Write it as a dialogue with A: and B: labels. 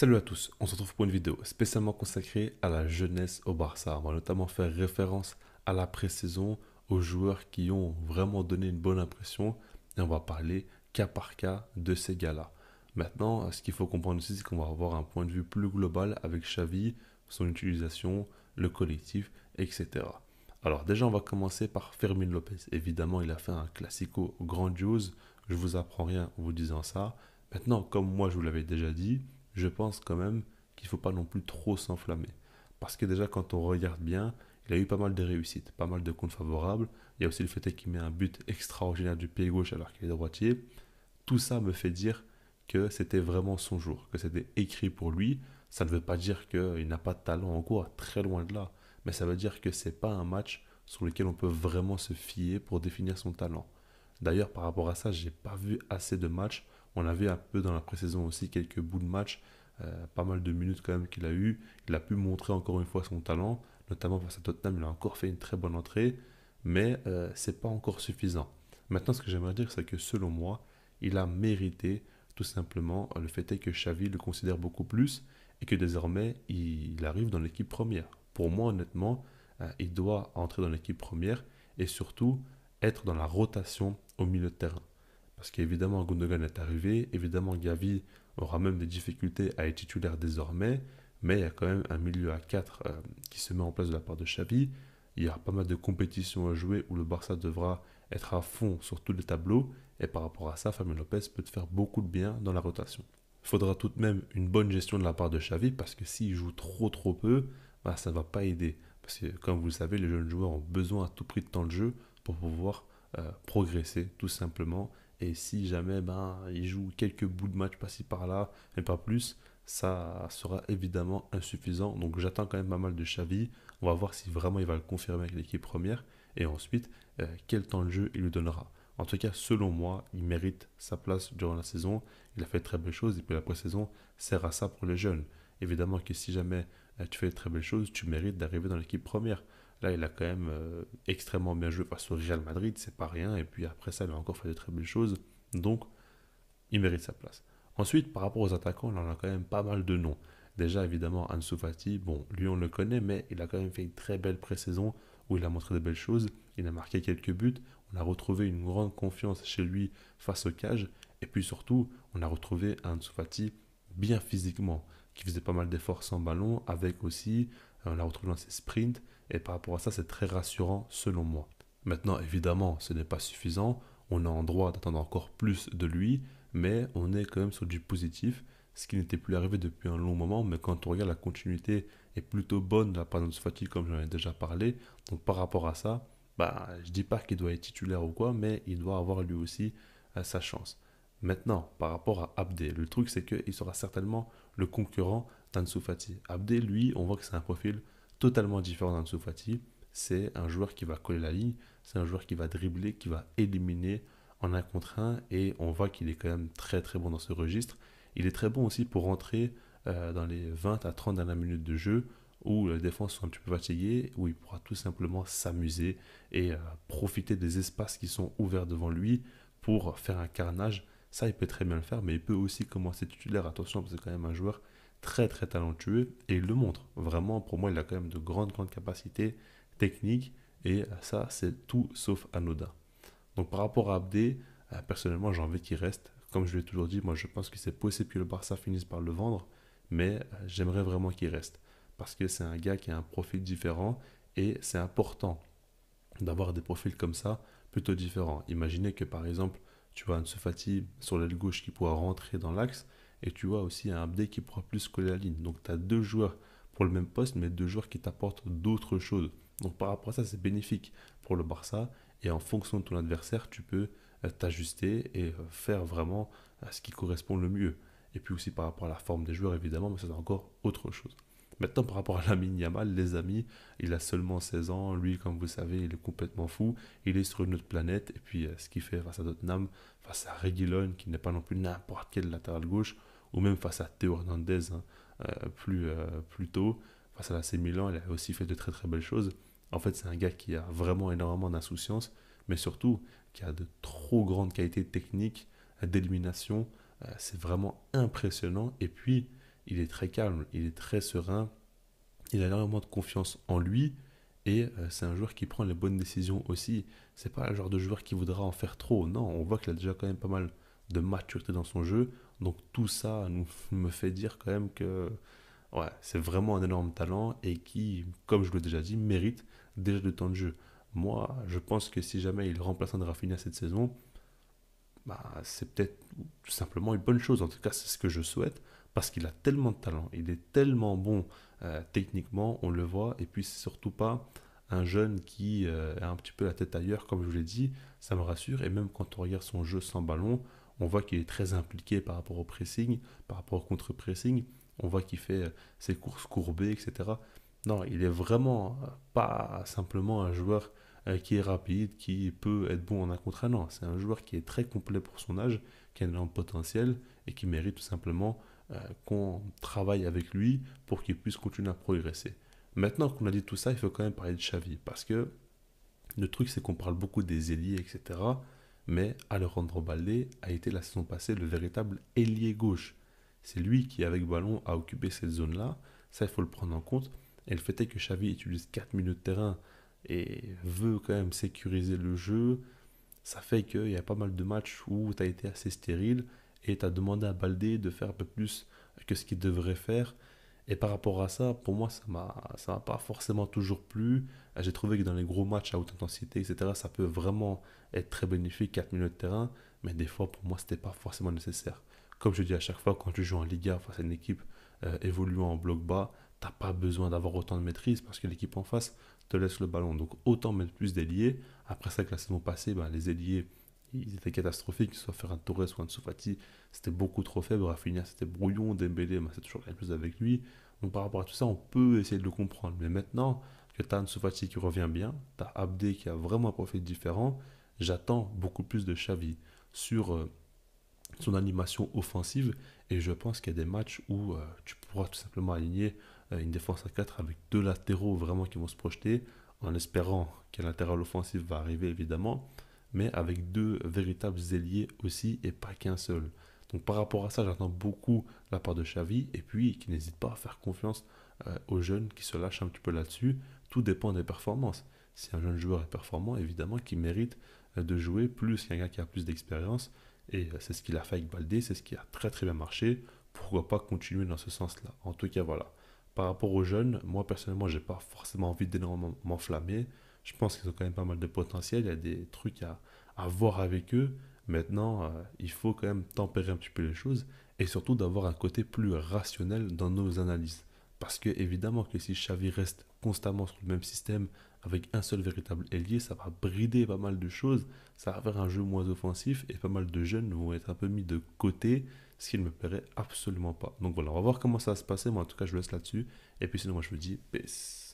A: Salut à tous, on se retrouve pour une vidéo spécialement consacrée à la jeunesse au Barça. On va notamment faire référence à la pré-saison, aux joueurs qui ont vraiment donné une bonne impression et on va parler cas par cas de ces gars-là. Maintenant, ce qu'il faut comprendre aussi, c'est qu'on va avoir un point de vue plus global avec Xavi, son utilisation, le collectif, etc. Alors déjà, on va commencer par Fermin Lopez. Évidemment, il a fait un classico grandiose, je vous apprends rien en vous disant ça. Maintenant, comme moi je vous l'avais déjà dit, je pense quand même qu'il ne faut pas non plus trop s'enflammer. Parce que déjà, quand on regarde bien, il a eu pas mal de réussites, pas mal de comptes favorables. Il y a aussi le fait qu'il met un but extraordinaire du pied gauche alors qu'il est droitier. Tout ça me fait dire que c'était vraiment son jour, que c'était écrit pour lui. Ça ne veut pas dire qu'il n'a pas de talent en cours, très loin de là. Mais ça veut dire que n'est pas un match sur lequel on peut vraiment se fier pour définir son talent. D'ailleurs, par rapport à ça, n'ai pas vu assez de matchs on avait un peu dans la pré-saison aussi quelques bouts de match, euh, pas mal de minutes quand même qu'il a eu. Il a pu montrer encore une fois son talent, notamment face à Tottenham. Il a encore fait une très bonne entrée, mais ce euh, c'est pas encore suffisant. Maintenant, ce que j'aimerais dire, c'est que selon moi, il a mérité tout simplement le fait est que Xavi le considère beaucoup plus et que désormais il arrive dans l'équipe première. Pour moi, honnêtement, euh, il doit entrer dans l'équipe première et surtout être dans la rotation au milieu de terrain. Parce qu'évidemment, Gundogan est arrivé, évidemment, Gavi aura même des difficultés à être titulaire désormais, mais il y a quand même un milieu à 4 euh, qui se met en place de la part de Xavi. Il y a pas mal de compétitions à jouer où le Barça devra être à fond sur tous les tableaux, et par rapport à ça, Fabien Lopez peut faire beaucoup de bien dans la rotation. Il faudra tout de même une bonne gestion de la part de Xavi, parce que s'il joue trop trop peu, bah, ça ne va pas aider. Parce que, comme vous le savez, les jeunes joueurs ont besoin à tout prix de temps de jeu pour pouvoir euh, progresser, tout simplement, et si jamais ben, il joue quelques bouts de match par-ci par-là, mais pas plus, ça sera évidemment insuffisant. Donc j'attends quand même pas mal de Xavi. On va voir si vraiment il va le confirmer avec l'équipe première. Et ensuite, euh, quel temps de jeu il lui donnera. En tout cas, selon moi, il mérite sa place durant la saison. Il a fait de très belles choses. Et puis la pré-saison sert à ça pour les jeunes. Évidemment que si jamais euh, tu fais de très belles choses, tu mérites d'arriver dans l'équipe première. Là, il a quand même euh, extrêmement bien joué face au Real Madrid, c'est pas rien. Et puis après ça, il a encore fait de très belles choses. Donc, il mérite sa place. Ensuite, par rapport aux attaquants, là, on a quand même pas mal de noms. Déjà, évidemment, Ansu Fati, bon, lui, on le connaît, mais il a quand même fait une très belle pré-saison où il a montré de belles choses. Il a marqué quelques buts. On a retrouvé une grande confiance chez lui face au cage. Et puis surtout, on a retrouvé Ansu Fati bien physiquement, qui faisait pas mal d'efforts sans ballon, avec aussi, euh, on l'a retrouvé dans ses sprints et par rapport à ça, c'est très rassurant selon moi. Maintenant, évidemment, ce n'est pas suffisant. On a en droit d'attendre encore plus de lui, mais on est quand même sur du positif, ce qui n'était plus arrivé depuis un long moment. Mais quand on regarde la continuité est plutôt bonne de la part de comme j'en ai déjà parlé. Donc par rapport à ça, bah, je dis pas qu'il doit être titulaire ou quoi, mais il doit avoir lui aussi euh, sa chance. Maintenant, par rapport à Abdé, le truc c'est qu'il sera certainement le concurrent d'Ansoufati. Fati. Abdé, lui, on voit que c'est un profil totalement différent d'Ansu Soufati, C'est un joueur qui va coller la ligne, c'est un joueur qui va dribbler, qui va éliminer en un contre un et on voit qu'il est quand même très très bon dans ce registre. Il est très bon aussi pour rentrer euh, dans les 20 à 30 dernières minutes de jeu où les défense sont un petit peu fatiguées, où il pourra tout simplement s'amuser et euh, profiter des espaces qui sont ouverts devant lui pour faire un carnage. Ça, il peut très bien le faire, mais il peut aussi commencer titulaire. Attention, parce que c'est quand même un joueur très très talentueux et il le montre. Vraiment, pour moi, il a quand même de grandes grandes capacités techniques et ça, c'est tout sauf anodin. Donc par rapport à Abdé, euh, personnellement, j'ai envie qu'il reste. Comme je l'ai toujours dit, moi, je pense que c'est possible que le Barça finisse par le vendre, mais euh, j'aimerais vraiment qu'il reste parce que c'est un gars qui a un profil différent et c'est important d'avoir des profils comme ça plutôt différents. Imaginez que par exemple, tu vois un Sofati sur l'aile gauche qui pourra rentrer dans l'axe, et tu vois aussi un update qui pourra plus coller la ligne. Donc tu as deux joueurs pour le même poste, mais deux joueurs qui t'apportent d'autres choses. Donc par rapport à ça, c'est bénéfique pour le Barça. Et en fonction de ton adversaire, tu peux euh, t'ajuster et euh, faire vraiment euh, ce qui correspond le mieux. Et puis aussi par rapport à la forme des joueurs, évidemment, mais c'est encore autre chose. Maintenant, par rapport à l'ami Yamal, les amis, il a seulement 16 ans. Lui, comme vous savez, il est complètement fou. Il est sur une autre planète. Et puis, euh, ce qu'il fait face à Tottenham, face à Reguilon, qui n'est pas non plus n'importe quel latéral gauche, ou même face à Theo Hernandez hein, euh, euh, plus, tôt, face à la C Milan, il a aussi fait de très très belles choses. En fait, c'est un gars qui a vraiment énormément d'insouciance, mais surtout qui a de trop grandes qualités techniques, d'élimination. c'est vraiment impressionnant. Et puis, il est très calme, il est très serein, il a énormément de confiance en lui et euh, c'est un joueur qui prend les bonnes décisions aussi. C'est pas le genre de joueur qui voudra en faire trop. Non, on voit qu'il a déjà quand même pas mal de maturité dans son jeu. Donc tout ça nous, me fait dire quand même que ouais, c'est vraiment un énorme talent et qui, comme je l'ai déjà dit, mérite déjà du temps de jeu. Moi, je pense que si jamais il remplace un à cette saison, bah, c'est peut-être tout simplement une bonne chose. En tout cas, c'est ce que je souhaite parce qu'il a tellement de talent, il est tellement bon euh, techniquement, on le voit, et puis c'est surtout pas un jeune qui euh, a un petit peu la tête ailleurs, comme je vous l'ai dit, ça me rassure, et même quand on regarde son jeu sans ballon, on voit qu'il est très impliqué par rapport au pressing, par rapport au contre-pressing, on voit qu'il fait euh, ses courses courbées, etc. Non, il est vraiment pas simplement un joueur euh, qui est rapide, qui peut être bon en un contre un. C'est un joueur qui est très complet pour son âge, qui a un potentiel et qui mérite tout simplement euh, qu'on travaille avec lui pour qu'il puisse continuer à progresser. Maintenant qu'on a dit tout ça, il faut quand même parler de Xavi parce que le truc c'est qu'on parle beaucoup des ailiers, etc. Mais Alejandro Balde a été la saison passée le véritable ailier gauche. C'est lui qui, avec ballon, a occupé cette zone-là. Ça, il faut le prendre en compte. Et le fait est que Xavi utilise 4 minutes de terrain et veut quand même sécuriser le jeu, ça fait qu'il y a pas mal de matchs où tu as été assez stérile et tu as demandé à Baldé de faire un peu plus que ce qu'il devrait faire. Et par rapport à ça, pour moi, ça ne m'a pas forcément toujours plu. J'ai trouvé que dans les gros matchs à haute intensité, etc., ça peut vraiment être très bénéfique, 4 minutes de terrain, mais des fois, pour moi, ce n'était pas forcément nécessaire. Comme je dis à chaque fois, quand tu joues en Liga face à une équipe euh, évoluant en bloc bas, t'as pas besoin d'avoir autant de maîtrise parce que l'équipe en face te laisse le ballon. Donc autant mettre plus d'ailiers. Après ça, que la saison passée, bah, les ailiers, ils étaient catastrophiques, soit faire un Torres ou un Soufati c'était beaucoup trop faible. Rafinha, c'était brouillon. Dembélé, mais bah, c'est toujours la même chose avec lui. Donc par rapport à tout ça, on peut essayer de le comprendre. Mais maintenant que t'as un Soufati qui revient bien, Tu as Abdé qui a vraiment un profil différent, j'attends beaucoup plus de Xavi sur... Euh, son animation offensive. Et je pense qu'il y a des matchs où euh, tu pourras tout simplement aligner euh, une défense à 4 avec deux latéraux vraiment qui vont se projeter, en espérant qu'un latéral offensif va arriver évidemment, mais avec deux véritables ailiers aussi et pas qu'un seul. Donc par rapport à ça, j'attends beaucoup la part de Xavi et puis qui n'hésite pas à faire confiance euh, aux jeunes qui se lâchent un petit peu là-dessus. Tout dépend des performances. Si un jeune joueur est performant, évidemment qu'il mérite de jouer plus qu'un gars qui a plus d'expérience. Et euh, c'est ce qu'il a fait avec Baldé, c'est ce qui a très très bien marché. Pourquoi pas continuer dans ce sens-là En tout cas, voilà. Par rapport aux jeunes, moi personnellement, j'ai pas forcément envie d'énormément m'enflammer. Je pense qu'ils ont quand même pas mal de potentiel. Il y a des trucs à, voir avec eux. Maintenant, euh, il faut quand même tempérer un petit peu les choses et surtout d'avoir un côté plus rationnel dans nos analyses. Parce que évidemment que si Xavi reste constamment sur le même système avec un seul véritable ailier, ça va brider pas mal de choses, ça va faire un jeu moins offensif et pas mal de jeunes vont être un peu mis de côté, ce qui ne me plairait absolument pas. Donc voilà, on va voir comment ça va se passer, moi en tout cas je vous laisse là-dessus, et puis sinon moi je vous dis peace.